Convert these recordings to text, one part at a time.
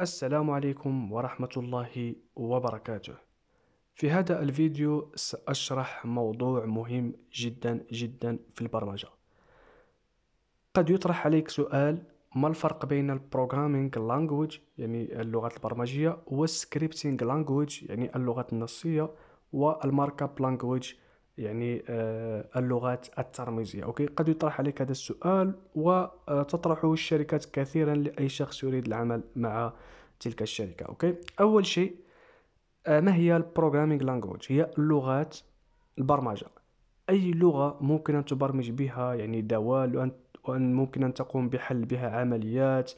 السلام عليكم ورحمة الله وبركاته في هذا الفيديو سأشرح موضوع مهم جدا جدا في البرمجة قد يطرح عليك سؤال ما الفرق بين البروغرامينج لانجويج يعني اللغات البرمجية والسكريبتينج لانجويج يعني اللغات النصية والماركاب لانجويج language يعني آه، اللغات الترميزيه اوكي قد يطرح عليك هذا السؤال وتطرحه آه، الشركات كثيرا لاي شخص يريد العمل مع تلك الشركه اوكي اول شيء آه، ما هي البروغرامينغ لانجويج هي لغات البرمجه اي لغه ممكن ان تبرمج بها يعني دوال وان ممكن ان تقوم بحل بها عمليات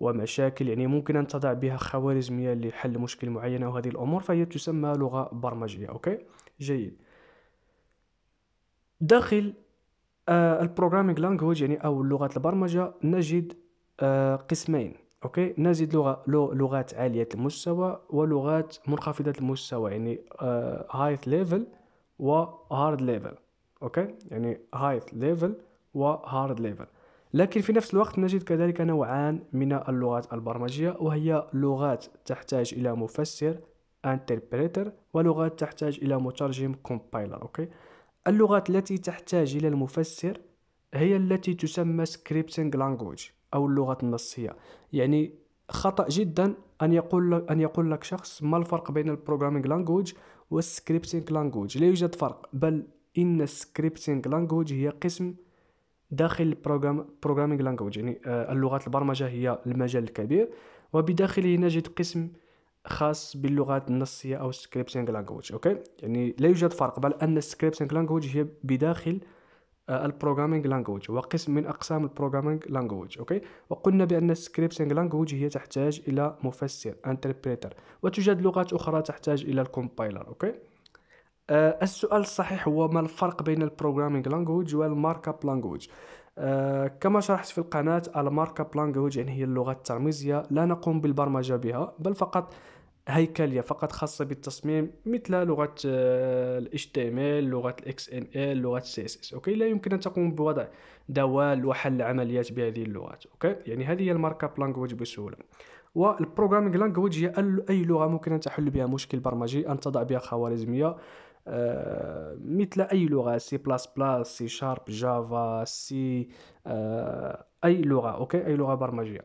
ومشاكل يعني ممكن ان تضع بها خوارزميه لحل مشكل معين وهذه الامور فهي تسمى لغه برمجيه اوكي جيد داخل آه، البروغرامينغ لانجويج يعني او لغه البرمجه نجد آه، قسمين اوكي نجد لغه لغات عاليه المستوى ولغات منخفضه المستوى يعني هاي ليفل وهارد ليفل اوكي يعني هاي ليفل وهارد ليفل لكن في نفس الوقت نجد كذلك نوعان من اللغات البرمجيه وهي لغات تحتاج الى مفسر انتربريتر ولغات تحتاج الى مترجم كومبايلر اوكي اللغات التي تحتاج إلى المفسر هي التي تسمى سكريبتنج لانجويج أو اللغة النصية يعني خطأ جدا أن يقول لك أن يقول لك شخص ما الفرق بين البروغرامينج لانجويج والسكريبتنج لانجويج لا يوجد فرق بل إن السكريبتنج لانجويج هي قسم داخل البروغرامينج لانجوج لانجويج يعني آه، اللغات البرمجة هي المجال الكبير وبداخله نجد قسم خاص باللغات النصيه او سكريبتينغ لانجويج اوكي يعني لا يوجد فرق بل ان السكريبتنج لانجويج هي بداخل آه، البروغرامينغ لانجويج وقسم من اقسام البروغرامينغ لانجويج اوكي وقلنا بان السكريبتنج لانجويج هي تحتاج الى مفسر انتربريتر وتوجد لغات اخرى تحتاج الى الكومبايلر اوكي آه، السؤال الصحيح هو ما الفرق بين البروغرامينغ لانجويج والمارك اب لانجويج آه، كما شرحت في القناة الماركة بلانجوج لانجويج يعني هي اللغة الترميزية لا نقوم بالبرمجة بها بل فقط هيكلية فقط خاصة بالتصميم مثل لغة آه، ال HTML لغة ال XML لغة CSS أوكي لا يمكن أن تقوم بوضع دوال وحل عمليات بهذه اللغات أوكي يعني هذه هي الماركة بلانجوج لانجويج بسهولة والبروغرامينغ لانجويج هي أي لغة ممكن أن تحل بها مشكل برمجي أن تضع بها خوارزمية آه، مثل اي لغه سي بلاس بلاس سي شارب جافا سي اي لغه اوكي اي لغه برمجيه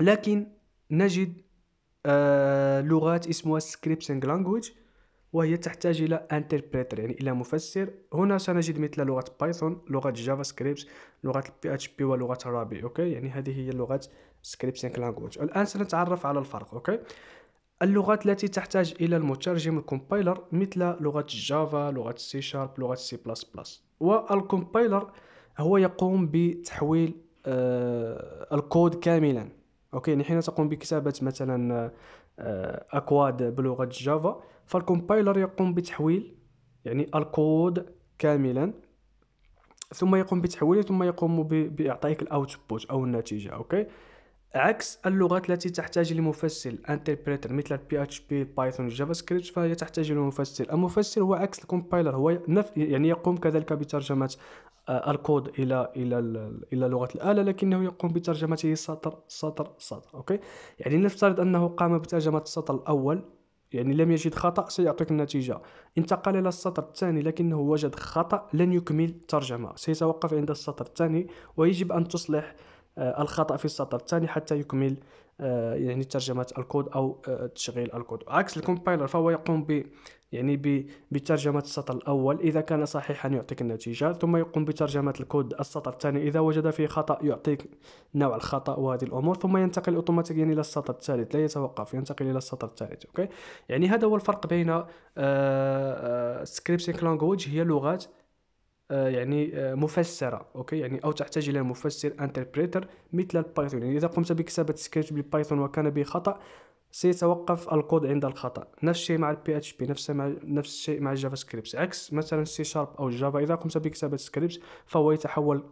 لكن نجد آه، لغات اسمها سكريبتنج لانجويج وهي تحتاج الى انتربريتر يعني الى مفسر هنا سنجد مثل لغه بايثون لغه جافا سكريبت لغه بي اتش بي ولغه رابي اوكي يعني هذه هي لغات سكريبتنج لانجويج الان سنتعرف على الفرق اوكي اللغات التي تحتاج إلى المترجم الكومبايلر مثل لغة جافا، لغة سي شارب، لغة سي بلس بلس والكومبايلر هو يقوم بتحويل آه الكود كاملا اوكي يعني حين تقوم بكتابة مثلا آه اكواد بلغة جافا فالكومبايلر يقوم بتحويل يعني الكود كاملا ثم يقوم بتحويله ثم يقوم باعطائك الاوتبوت او النتيجه اوكي عكس اللغات التي تحتاج لمفسر انتربريتر مثل بي اتش بي بايثون جافا سكريبت فهي تحتاج لمفسر المفسر هو عكس الكومبايلر هو نف يعني يقوم كذلك بترجمه آه، الكود الى الى الى لغه الاله لكنه يقوم بترجمته سطر سطر سطر اوكي يعني نفترض انه قام بترجمه السطر الاول يعني لم يجد خطأ سيعطيك النتيجة انتقل إلى السطر الثاني لكنه وجد خطأ لن يكمل ترجمة سيتوقف عند السطر الثاني ويجب أن تصلح آه، الخطأ في السطر الثاني حتى يكمل آه، يعني ترجمة الكود أو آه، تشغيل الكود عكس الكومبايلر فهو يقوم ب يعني بترجمة السطر الأول إذا كان صحيحا يعطيك النتيجة ثم يقوم بترجمة الكود السطر الثاني إذا وجد فيه خطأ يعطيك نوع الخطأ وهذه الأمور ثم ينتقل أوتوماتيكيا إلى السطر الثالث لا يتوقف ينتقل إلى السطر الثالث أوكي يعني هذا هو الفرق بين سكريبتنج لانجويج هي لغات آه، يعني آه، مفسره اوكي يعني او تحتاج الى مفسر انتربريتر مثل البايثون يعني اذا قمت بكتابه سكريبت بالبايثون وكان به خطا سيتوقف الكود عند الخطا نفس الشيء مع البي اتش بي نفس مع نفس الشيء مع الجافا سكريبت عكس مثلا سي شارب او الجافا اذا قمت بكتابه سكريبت فهو يتحول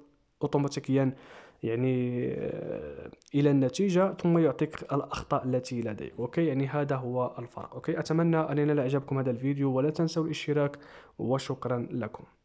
اوتوماتيكيا يعني آه، الى النتيجه ثم يعطيك الاخطاء التي لديك اوكي يعني هذا هو الفرق اوكي اتمنى ان ينال اعجابكم هذا الفيديو ولا تنسوا الاشتراك وشكرا لكم